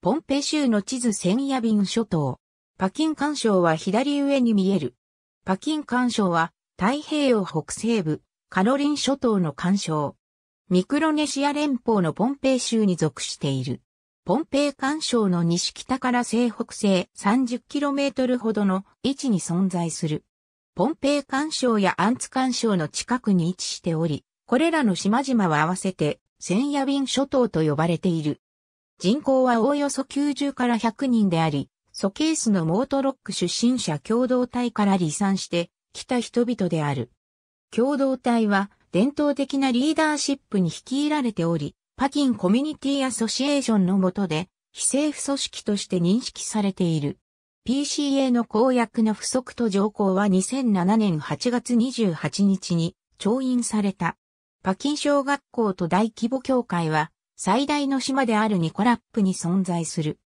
ポンペ州の地図センヤビン諸島。パキン干渉は左上に見える。パキン干渉は太平洋北西部、カロリン諸島の干渉。ミクロネシア連邦のポンペイ州に属している。ポンペイ干渉の西北から西北西 30km ほどの位置に存在する。ポンペイ干渉やアンツ干渉の近くに位置しており、これらの島々は合わせてセンヤビン諸島と呼ばれている。人口はおおよそ90から100人であり、ソケースのモートロック出身者共同体から離散してきた人々である。共同体は伝統的なリーダーシップに率いられており、パキンコミュニティアソシエーションの下で非政府組織として認識されている。PCA の公約の不足と条項は2007年8月28日に調印された。パキン小学校と大規模協会は最大の島であるニコラップに存在する。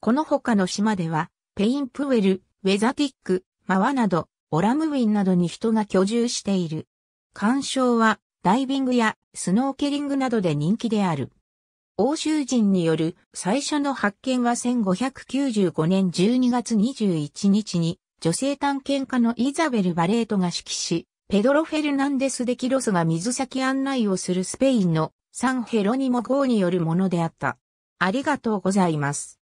この他の島では、ペインプウェル、ウェザティック、マワなど、オラムウィンなどに人が居住している。干渉は、ダイビングやスノーケリングなどで人気である。欧州人による最初の発見は1595年12月21日に女性探検家のイザベル・バレートが指揮し、ペドロ・フェルナンデス・デ・キロスが水先案内をするスペインのサンヘロニモ号によるものであった。ありがとうございます。